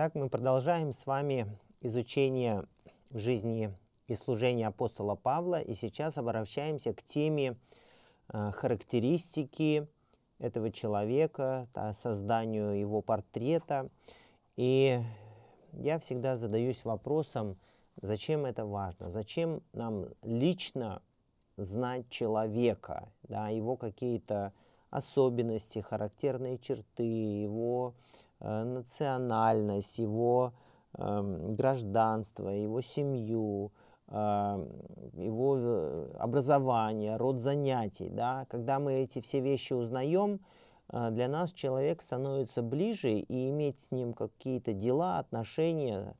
Итак, мы продолжаем с вами изучение жизни и служения апостола Павла, и сейчас обращаемся к теме э, характеристики этого человека, да, созданию его портрета. И я всегда задаюсь вопросом, зачем это важно, зачем нам лично знать человека, да, его какие-то особенности, характерные черты, его Э, национальность, его эм, гражданство, его семью, эм, его э, образование, род занятий. Да? Когда мы эти все вещи узнаем, э, для нас человек становится ближе, и иметь с ним какие-то дела, отношения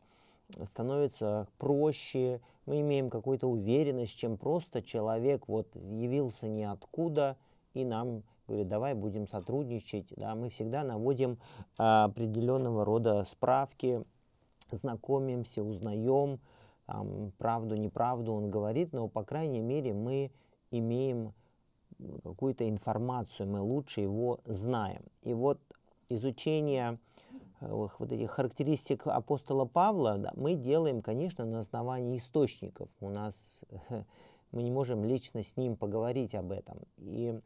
становится проще. Мы имеем какую-то уверенность, чем просто человек вот явился ниоткуда и нам говорит, давай будем сотрудничать. Да, мы всегда наводим а, определенного рода справки, знакомимся, узнаем там, правду, неправду он говорит, но, по крайней мере, мы имеем ну, какую-то информацию, мы лучше его знаем. И вот изучение э, вот этих характеристик апостола Павла да, мы делаем, конечно, на основании источников. У нас мы не можем лично с ним поговорить об этом. И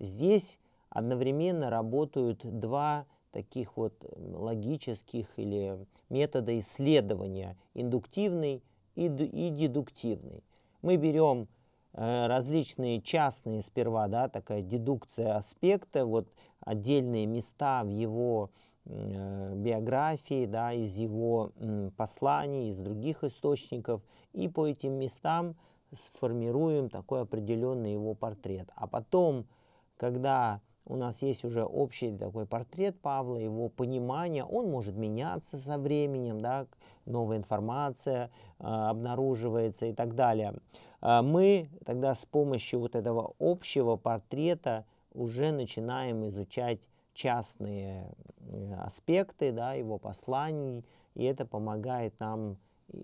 Здесь одновременно работают два таких вот логических или метода исследования, индуктивный и, дедуктивный. Мы берем э, различные частные сперва, да, такая дедукция аспекта, вот отдельные места в его э, биографии, да, из его посланий, из других источников, и по этим местам сформируем такой определенный его портрет. А потом когда у нас есть уже общий такой портрет Павла, его понимание, он может меняться со временем, да, новая информация э, обнаруживается и так далее. Э, мы тогда с помощью вот этого общего портрета уже начинаем изучать частные э, аспекты да, его посланий, и это помогает нам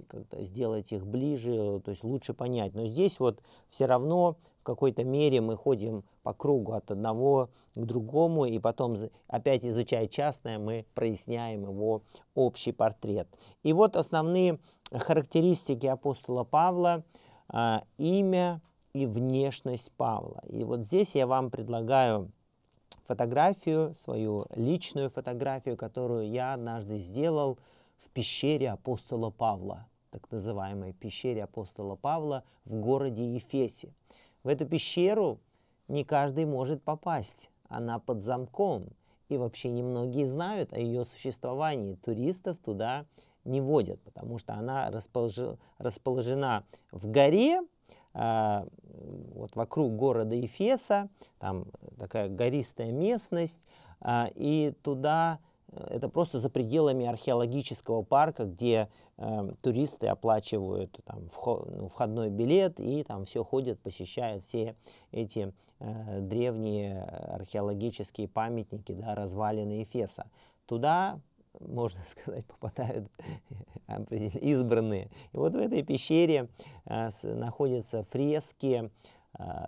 как-то сделать их ближе, то есть лучше понять. Но здесь вот все равно в какой-то мере мы ходим по кругу от одного к другому, и потом, опять изучая частное, мы проясняем его общий портрет. И вот основные характеристики апостола Павла, э, имя и внешность Павла. И вот здесь я вам предлагаю фотографию, свою личную фотографию, которую я однажды сделал в пещере апостола Павла, так называемой пещере апостола Павла в городе Ефесе. В эту пещеру не каждый может попасть. Она под замком. И вообще немногие знают о ее существовании. Туристов туда не водят, потому что она расположена в горе, а, вот вокруг города Эфеса, там такая гористая местность, а, и туда это просто за пределами археологического парка, где э, туристы оплачивают там, ну, входной билет и там все ходят, посещают все эти э, древние археологические памятники, да, развалины Эфеса. Туда, можно сказать, попадают избранные. И вот в этой пещере э, с, находятся фрески э,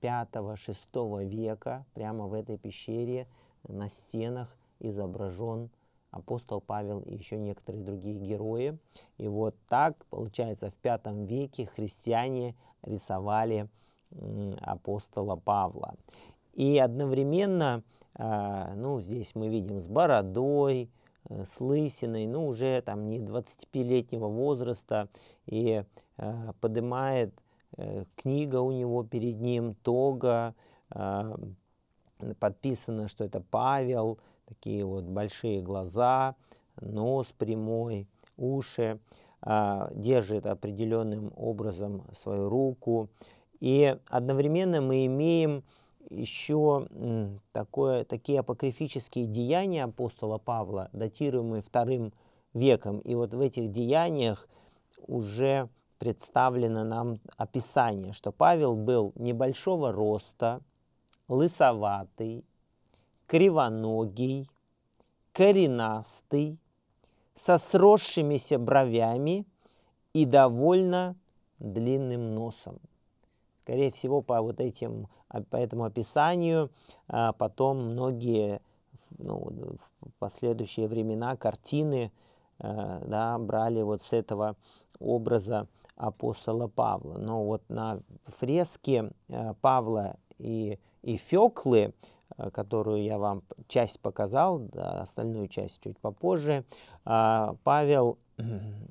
5-6 века, прямо в этой пещере на стенах изображен апостол Павел и еще некоторые другие герои. И вот так, получается, в пятом веке христиане рисовали апостола Павла. И одновременно, а, ну, здесь мы видим с бородой, э, с лысиной, ну, уже там не 25-летнего возраста, и а, поднимает э, книга у него перед ним, тога, а, подписано, что это Павел, такие вот большие глаза, нос прямой, уши, а, держит определенным образом свою руку. И одновременно мы имеем еще такое, такие апокрифические деяния апостола Павла, датируемые вторым веком. И вот в этих деяниях уже представлено нам описание, что Павел был небольшого роста, лысоватый, кривоногий, коренастый, со сросшимися бровями и довольно длинным носом. Скорее всего, по вот этим, а, по этому описанию а, потом многие ну, в последующие времена картины э, да, брали вот с этого образа апостола Павла. Но вот на фреске э, Павла и, и Феклы Э, которую я вам часть показал, да, остальную часть чуть попозже. А, Павел,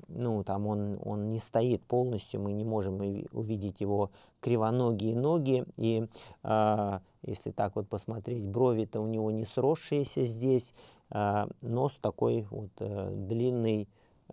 ну там он, он не стоит полностью, мы не можем увидеть его кривоногие ноги, и а, если так вот посмотреть, брови-то у него не сросшиеся здесь, а, нос такой вот э, длинный,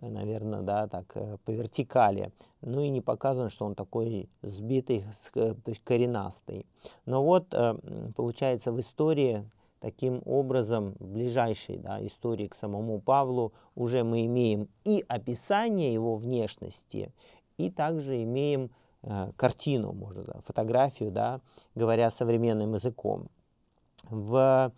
наверное, да, так э, по вертикали. Ну и не показан, что он такой сбитый, э, то есть коренастый. Но вот э, получается в истории таким образом в ближайшей да, истории к самому Павлу уже мы имеем и описание его внешности, и также имеем картину, можно, да, фотографию, да, говоря современным языком. В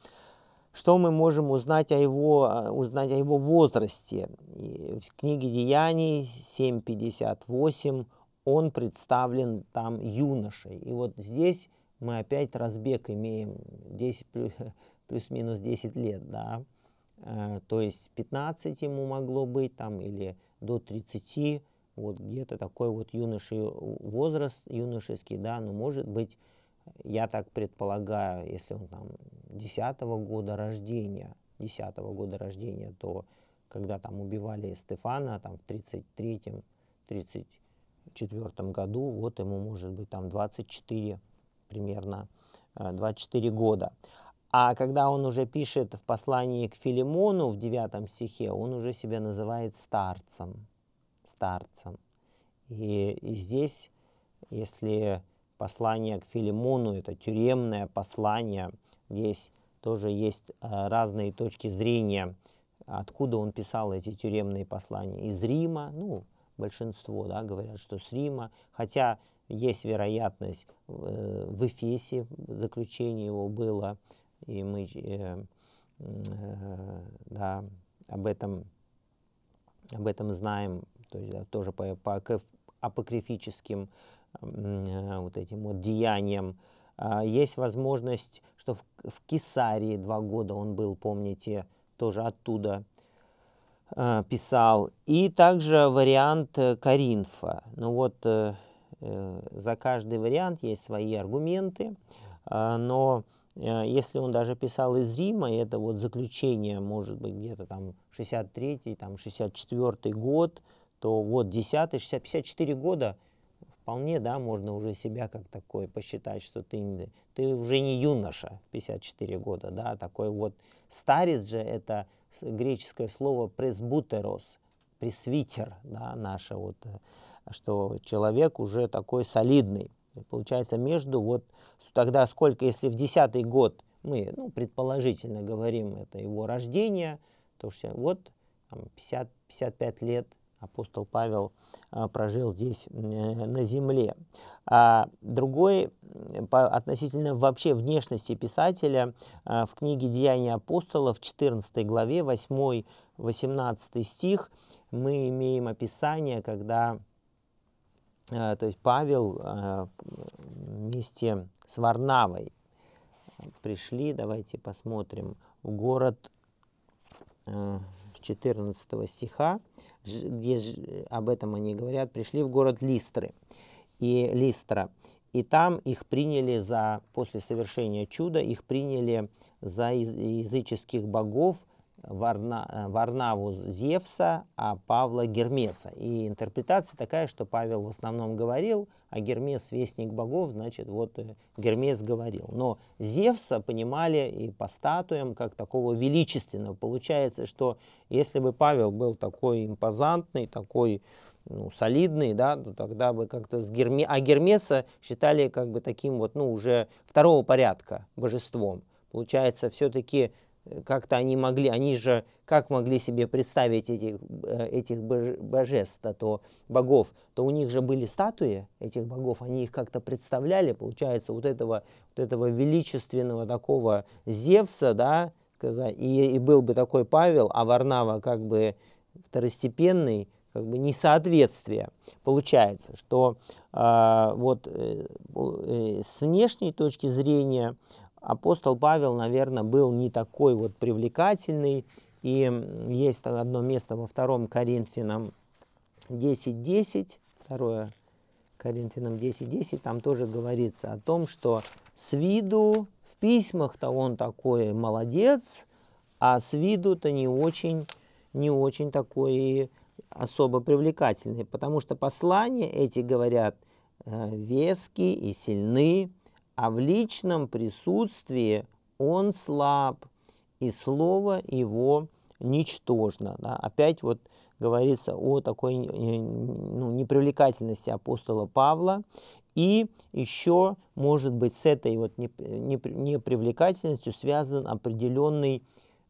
что мы можем узнать о его, а, узнать о его возрасте? И в книге «Деяний» 7.58 он представлен там юношей. И вот здесь мы опять разбег имеем 10 плюс-минус 10 лет, да. Э, то есть 15 ему могло быть там или до 30, вот где-то такой вот юноши э, возраст, юношеский, да, но может быть я так предполагаю, если он там 10 -го года рождения, 10 -го года рождения, то когда там убивали Стефана там в 33-м, 34 году, вот ему может быть там 24 примерно, 24 э, года. А когда он уже пишет в послании к Филимону в 9 стихе, он уже себя называет старцем. Старцем. И, и здесь, если послание к Филимону, это тюремное послание. Здесь тоже есть э, разные точки зрения, откуда он писал эти тюремные послания. Из Рима, ну, большинство да, говорят, что с Рима, хотя есть вероятность э, в Эфесе заключение его было, и мы э, да, об, этом, об этом знаем, то есть, да, тоже по, по апокрифическим а, вот этим вот деяниям. А, есть возможность, что в, в Кесарии два года он был, помните, тоже оттуда а, писал. И также вариант э, Каринфа. Ну вот э, э, за каждый вариант есть свои аргументы, но если он даже писал из Рима, это вот заключение, может быть, где-то там 63-й, там 64-й год, то вот 10-й, 54 года – вполне, да, можно уже себя как такой посчитать, что ты, ты уже не юноша, 54 года, да, а такой вот старец же, это греческое слово пресбутерос, пресвитер, да, наше вот, э, что человек уже такой солидный. Получается, между вот тогда сколько, если в десятый год мы, ну, предположительно говорим, это его рождение, то что вот там, 50, 55 лет – апостол Павел э, прожил здесь э, на земле. А другой относительно вообще внешности писателя э, в книге «Деяния апостолов» в 14 главе 8-18 стих мы имеем описание, когда то есть Павел вместе с Варнавой пришли, давайте посмотрим, в город 14 стиха, где э, об этом они говорят, пришли в город Листры и Листра. И там их приняли за, после совершения чуда, их приняли за языческих богов, Варна, э, Варнаву Зевса, а Павла Гермеса. И интерпретация такая, что Павел в основном говорил, а Гермес – вестник богов, значит, вот э, Гермес говорил. Но Зевса понимали и по статуям как такого величественного. Получается, что если бы Павел был такой импозантный, такой ну, солидный, да, то тогда бы как-то с Герме... А Гермеса считали как бы таким вот, ну, уже второго порядка божеством. Получается, все-таки как-то они могли, они же как могли себе представить э, этих, этих божеств, то богов, то у них же были статуи этих богов, они их как-то представляли, получается, вот этого, вот этого величественного такого Зевса, да, и, и был бы такой Павел, а Варнава как бы второстепенный, как бы несоответствие получается, что а, э, вот э, с внешней точки зрения э, апостол Павел, наверное, был не такой вот привлекательный. И есть одно место во втором Коринфянам 10.10, второе Коринфянам 10.10, там тоже говорится о том, что с виду в письмах-то он такой молодец, а с виду-то не очень, не очень такой особо привлекательный, потому что послания эти, говорят, э, вески и сильные а в личном присутствии он слаб, и слово его ничтожно. Да? Опять вот говорится о такой э, ну, непривлекательности апостола Павла. И еще, может быть, с этой вот непривлекательностью связан определенный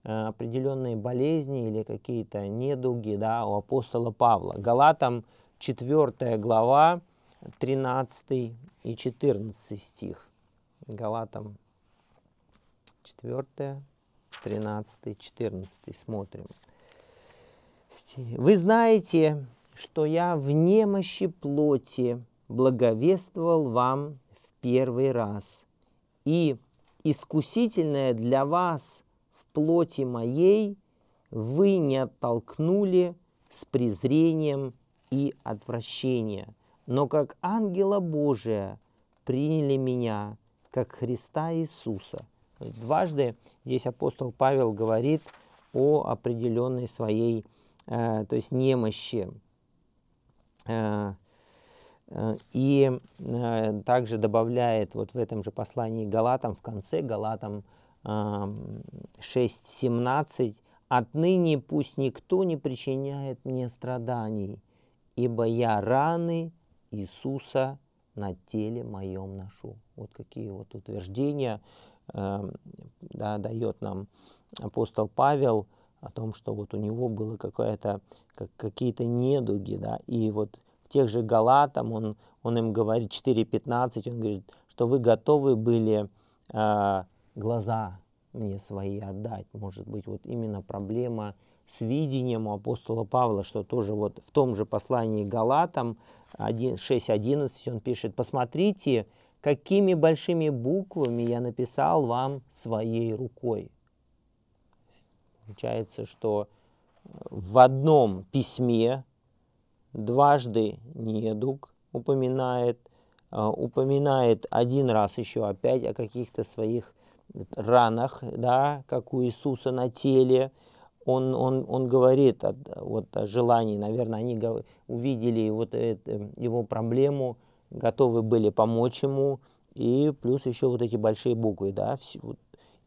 э, определенные болезни или какие-то недуги да, у апостола Павла. Галатам 4 глава, 13 и 14 стих. Галатам 4, 13, 14. Смотрим. Вы знаете, что я в немощи плоти благовествовал вам в первый раз. И искусительное для вас в плоти моей вы не оттолкнули с презрением и отвращением, но как ангела Божия приняли меня как Христа Иисуса. Дважды здесь апостол Павел говорит о определенной своей, э, то есть немощи. Э, э, и также добавляет вот в этом же послании Галатам, в конце Галатам 6.17, «Отныне пусть никто не причиняет мне страданий, ибо я раны Иисуса на теле моем ношу». Вот какие вот утверждения э, да, дает нам апостол Павел о том, что вот у него было какое-то, как, какие-то недуги, да, и вот в тех же Галатам он, он им говорит 4.15, он говорит, что вы готовы были э, глаза мне свои отдать. Может быть, вот именно проблема с видением у апостола Павла, что тоже вот в том же послании Галатам 6.11 он пишет, посмотрите, какими большими буквами я написал вам своей рукой. Получается, что э, в одном письме дважды недуг упоминает, э, упоминает один раз еще опять о каких-то своих ранах, да, как у Иисуса на теле. Он, он, он говорит о, вот, о желании, наверное, они увидели вот это, э, его проблему – готовы были помочь ему, и плюс еще вот эти большие буквы, да,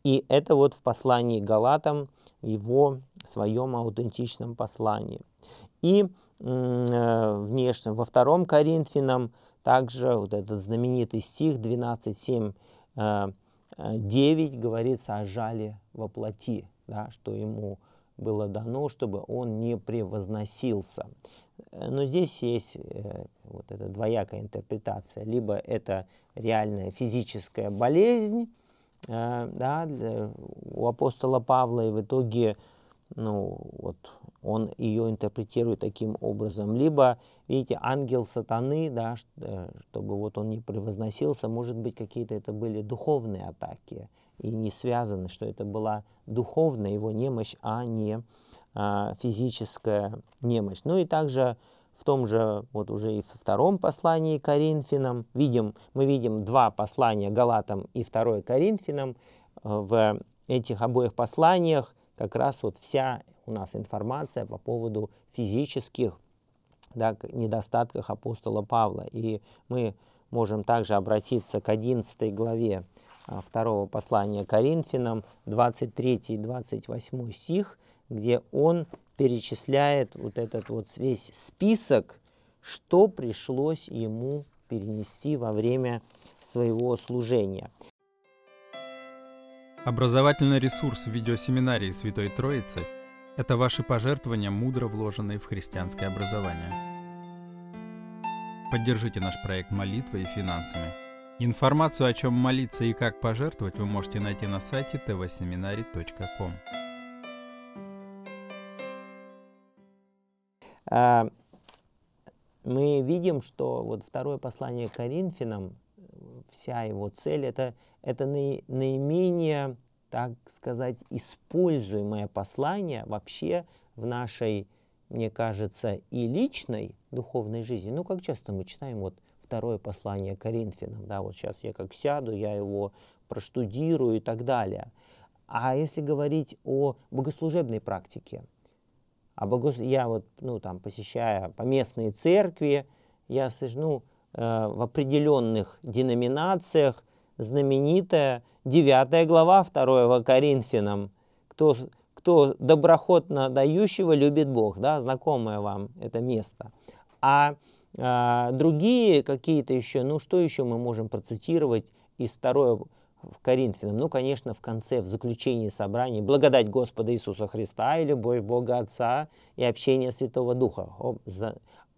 и это вот в послании Галатам, в его своем аутентичном послании. И э, внешне во втором Коринфянам также вот этот знаменитый стих 12:7:9 э, э говорится о жале во плоти, да, что ему было дано, чтобы он не превозносился. Э, но здесь есть э, вот эта двоякая интерпретация. Либо это реальная физическая болезнь э, да, у апостола Павла, и в итоге ну, вот, он ее интерпретирует таким образом. Либо, видите, ангел сатаны, да, чтобы вот он не превозносился, может быть, какие-то это были духовные атаки, и не связаны, что это была духовная его немощь, а не а, физическая немощь. Ну и также в том же, вот уже и во втором послании Коринфянам, видим, мы видим два послания Галатам и второе Коринфянам. А, в этих обоих посланиях как раз вот вся у нас информация по поводу физических да, недостатках апостола Павла. И мы можем также обратиться к 11 главе а, второго послания Коринфянам, 23-28 стих – где он перечисляет вот этот вот весь список, что пришлось ему перенести во время своего служения. Образовательный ресурс видеосеминарии Святой Троицы – это ваши пожертвования, мудро вложенные в христианское образование. Поддержите наш проект молитвой и финансами. Информацию, о чем молиться и как пожертвовать, вы можете найти на сайте tvseminary.com. А, мы видим, что вот второе послание Коринфянам, вся его цель, это, это наименее, так сказать, используемое послание вообще в нашей, мне кажется, и личной духовной жизни. Ну, как часто мы читаем вот второе послание Коринфянам, да, вот сейчас я как сяду, я его проштудирую и так далее. А если говорить о богослужебной практике – а богос... я вот, ну, там, посещая поместные церкви, я сижу ну, э, в определенных деноминациях знаменитая 9 глава 2 Коринфянам. Кто, кто доброхотно дающего любит Бог, да, знакомое вам это место. А э, другие какие-то еще, ну что еще мы можем процитировать из второй в Коринфянам, ну, конечно, в конце, в заключении собраний, благодать Господа Иисуса Христа и любовь Бога Отца и общение Святого Духа.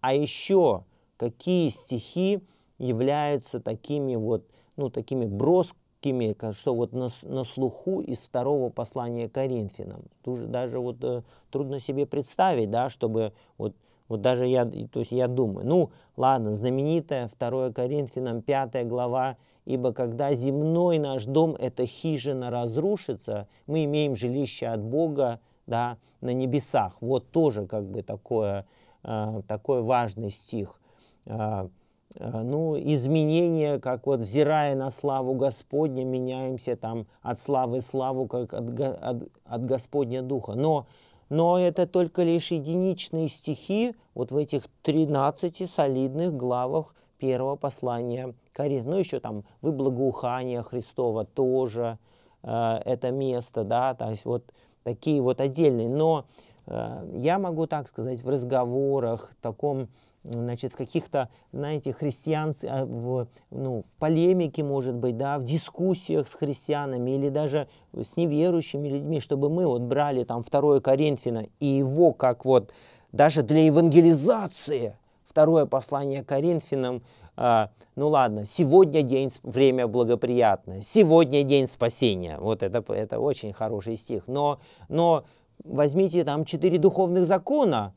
А еще какие стихи являются такими вот, ну, такими броскими, что вот на, на слуху из второго послания Коринфянам. Тут даже вот э, трудно себе представить, да, чтобы вот, вот даже я, то есть я думаю, ну, ладно, знаменитая 2 Коринфянам 5 глава ибо когда земной наш дом, эта хижина разрушится, мы имеем жилище от Бога да, на небесах. Вот тоже как бы такое, э, такой важный стих. Э, э, ну, изменения, как вот взирая на славу Господня, меняемся там от славы славу, как от, от, от Господня Духа. Но, но это только лишь единичные стихи вот в этих 13 солидных главах первого послания корыстно. Ну, еще там вы благоухание Христова тоже, э, это место, да, то есть вот такие вот отдельные. Но э, я могу так сказать, в разговорах, в таком, значит, в каких-то, знаете, христиан, э, в, ну, в полемике, может быть, да, в дискуссиях с христианами или даже с неверующими людьми, чтобы мы вот брали там второе Коринфяна и его как вот даже для евангелизации, второе послание Коринфянам, а, ну ладно, сегодня день, время благоприятное, сегодня день спасения. Вот это, это очень хороший стих. Но, но возьмите там четыре духовных закона,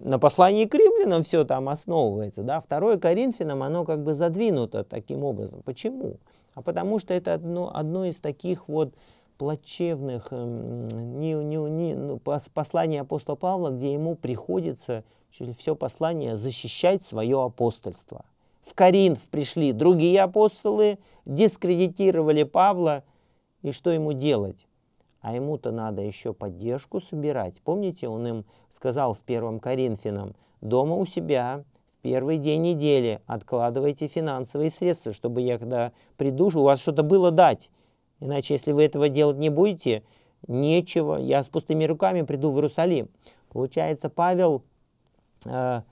на послании к римлянам все там основывается, да, второе Коринфянам, оно как бы задвинуто таким образом. Почему? А потому что это одно, одно из таких вот плачевных эм, не, не, не, ну, посланий апостола Павла, где ему приходится через все послание защищать свое апостольство. В Коринф пришли другие апостолы, дискредитировали Павла, и что ему делать? А ему-то надо еще поддержку собирать. Помните, он им сказал в первом Коринфянам, дома у себя в первый день недели откладывайте финансовые средства, чтобы я когда приду, у вас что-то было дать. Иначе, если вы этого делать не будете, нечего, я с пустыми руками приду в Иерусалим. Получается, Павел Э,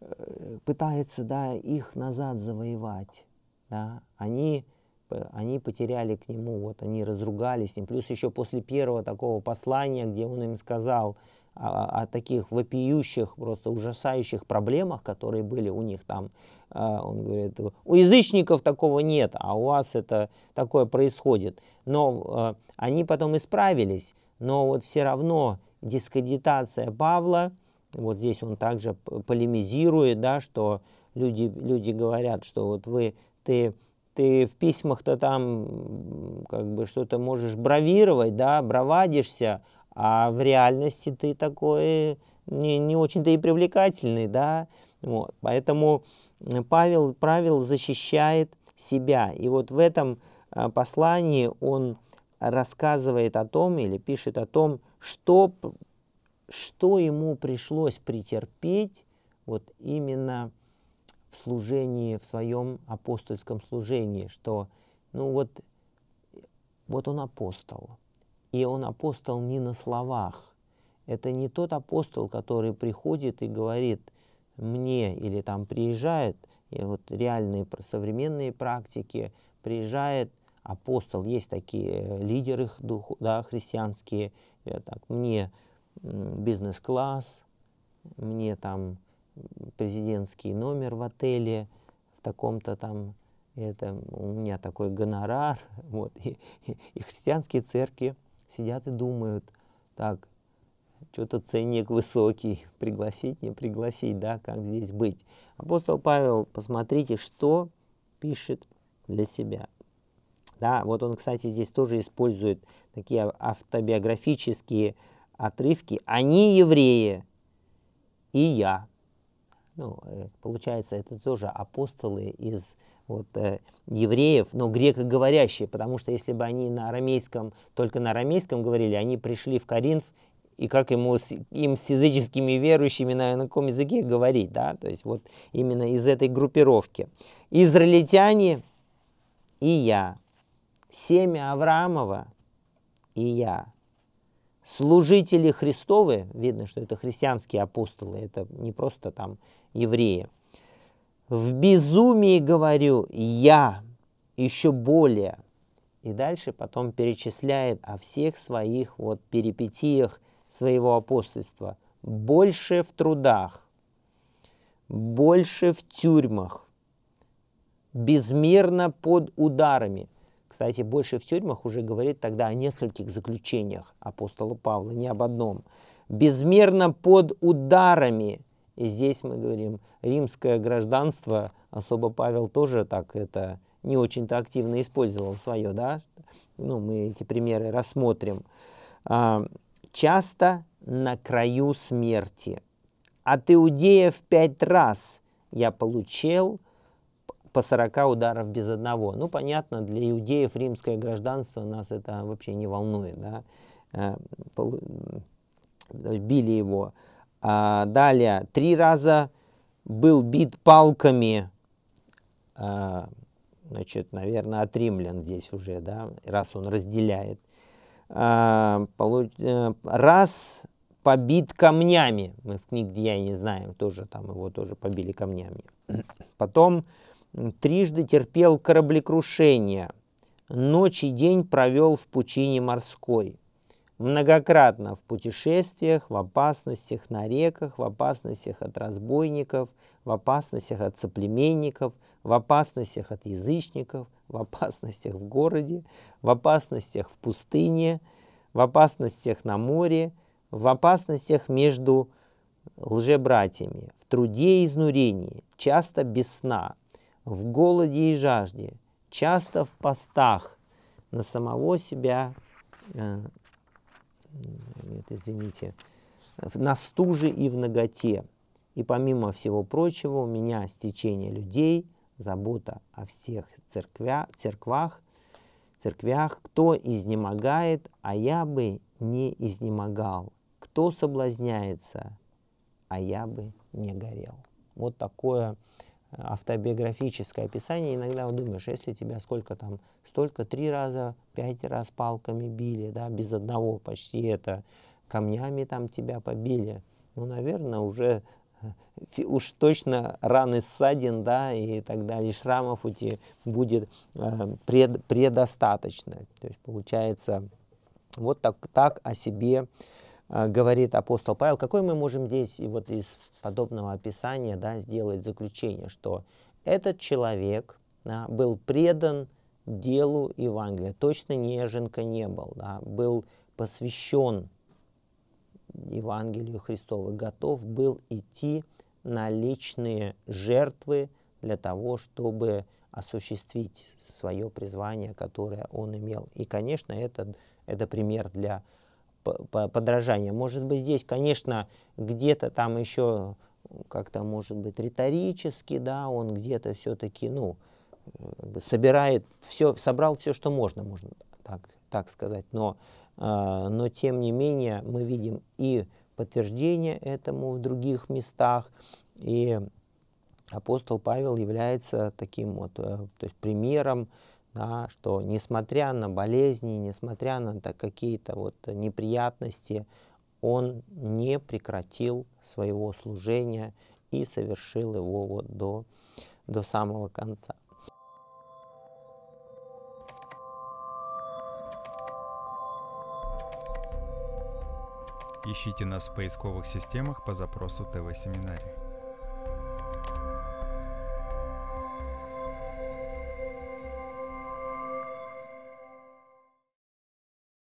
э, пытается да, их назад завоевать. Да? Они, э, они потеряли к нему, вот они разругались с ним. Плюс еще после первого такого послания, где он им сказал о, о таких вопиющих, просто ужасающих проблемах, которые были у них там, он говорит, у язычников такого нет, а у вас это такое происходит. Но они потом исправились, но вот все равно дискредитация Павла – вот здесь он также полемизирует, да, что люди, люди говорят, что вот вы, ты, ты в письмах-то там как бы что-то можешь бравировать, да, бравадишься, а в реальности ты такой не, не очень-то и привлекательный, да. Вот. Поэтому Павел, Павел защищает себя. И вот в этом а, послании он рассказывает о том или пишет о том, что что ему пришлось претерпеть вот именно в служении, в своем апостольском служении, что, ну вот, вот он апостол, и он апостол не на словах. Это не тот апостол, который приходит и говорит мне или там приезжает, и вот реальные современные практики, приезжает апостол, есть такие э, лидеры да, христианские, так, мне бизнес-класс, мне там президентский номер в отеле, в таком-то там, это у меня такой гонорар. Вот. И, и, и христианские церкви сидят и думают, так, что-то ценник высокий, пригласить, не пригласить, да, как здесь быть. Апостол Павел, посмотрите, что пишет для себя. Да, вот он, кстати, здесь тоже использует такие автобиографические э, отрывки «Они евреи» и «Я». Ну, э, получается, это тоже апостолы из вот, э, евреев, но грекоговорящие, потому что если бы они на арамейском, только на арамейском говорили, они пришли в Коринф, и как ему, им с языческими верующими на, на каком языке говорить, да, то есть вот именно из этой группировки. Израильтяне и я, семя Авраамова и я, Служители Христовы, видно, что это христианские апостолы, это не просто там евреи. В безумии говорю я еще более. И дальше потом перечисляет о всех своих вот перипетиях своего апостольства. Больше в трудах, больше в тюрьмах, безмерно под ударами – кстати, больше в тюрьмах уже говорит тогда о нескольких заключениях апостола Павла, не об одном. Безмерно под ударами. И здесь мы говорим, римское гражданство, особо Павел тоже так это не очень-то активно использовал свое, да? Ну, мы эти примеры рассмотрим. А, часто на краю смерти. От иудеев пять раз я получил – по 40 ударов без одного. Ну, понятно, для иудеев римское гражданство нас это вообще не волнует. Да? Э, били его. А далее, три раза был бит палками, а, значит, наверное, от римлян здесь уже, да, раз он разделяет. А, э, раз побит камнями, мы в книге я не знаю, тоже там его тоже побили камнями. Потом трижды терпел кораблекрушение, ночь и день провел в пучине морской. Многократно в путешествиях, в опасностях на реках, в опасностях от разбойников, в опасностях от соплеменников, в опасностях от язычников, в опасностях в городе, в опасностях в пустыне, в опасностях на море, в опасностях между лжебратьями, в труде и изнурении, часто без сна, в голоде и жажде, часто в постах, на самого себя, э, нет, извините, на стуже и в ноготе. И помимо всего прочего, у меня стечение людей, забота о всех церквя, церквах, церквях, кто изнемогает, а я бы не изнемогал, кто соблазняется, а я бы не горел. Вот такое автобиографическое описание, иногда вот думаешь, если тебя сколько там, столько, три раза, пять раз палками били, да, без одного почти это, камнями там тебя побили, ну, наверное, уже э, уж точно раны ссадин, да, и так далее, шрамов у тебя будет э, пред, предостаточно. То есть получается вот так, так о себе а, говорит апостол Павел, какой мы можем здесь и вот из подобного описания да, сделать заключение, что этот человек да, был предан делу Евангелия, точно неженка не был, да, был посвящен Евангелию Христову, готов был идти на личные жертвы для того, чтобы осуществить свое призвание, которое он имел. И, конечно, это, это пример для подражания. Может быть, здесь, конечно, где-то там еще как-то, может быть, риторически, да, он где-то все-таки, ну, э, собирает все, собрал все, что можно, можно так, так сказать. Но, э, но, тем не менее, мы видим и подтверждение этому в других местах, и апостол Павел является таким вот, э, то есть примером, да, что несмотря на болезни, несмотря на какие-то вот неприятности, он не прекратил своего служения и совершил его вот до, до самого конца. Ищите нас в поисковых системах по запросу ТВ-семинария.